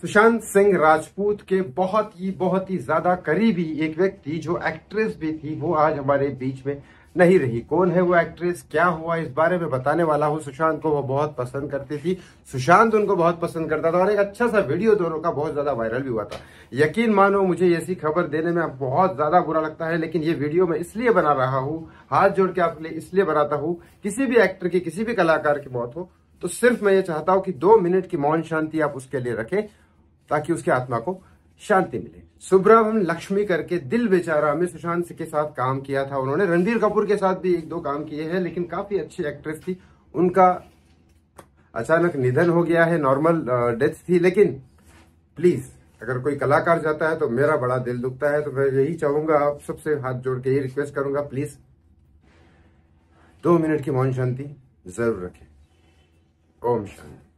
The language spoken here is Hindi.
सुशांत सिंह राजपूत के बहुत ही बहुत ही ज्यादा करीबी एक व्यक्ति जो एक्ट्रेस भी थी वो आज हमारे बीच में नहीं रही कौन है वो एक्ट्रेस क्या हुआ इस बारे में बताने वाला हूँ सुशांत को वो बहुत पसंद करती थी सुशांत उनको बहुत पसंद करता था और एक अच्छा सा वीडियो दोनों का बहुत ज्यादा वायरल भी हुआ था यकीन मानो मुझे ऐसी खबर देने में बहुत ज्यादा बुरा लगता है लेकिन ये वीडियो मैं इसलिए बना रहा हूँ हाथ जोड़ के आपके लिए इसलिए बनाता हूँ किसी भी एक्टर की किसी भी कलाकार की मौत हो तो सिर्फ मैं ये चाहता हूँ कि दो मिनट की मौन शांति आप उसके लिए रखें ताकि उसकी आत्मा को शांति मिले सुब्रमण लक्ष्मी करके दिल बेचारा में सुशांत के साथ काम किया था उन्होंने रणधीर कपूर के साथ भी एक दो काम किए हैं लेकिन काफी अच्छी एक्ट्रेस थी उनका अचानक निधन हो गया है नॉर्मल डेथ थी लेकिन प्लीज अगर कोई कलाकार जाता है तो मेरा बड़ा दिल दुखता है तो मैं यही चाहूंगा आप सबसे हाथ जोड़ के यही रिक्वेस्ट करूंगा प्लीज दो मिनट की मौन शांति जरूर रखें ओम शांति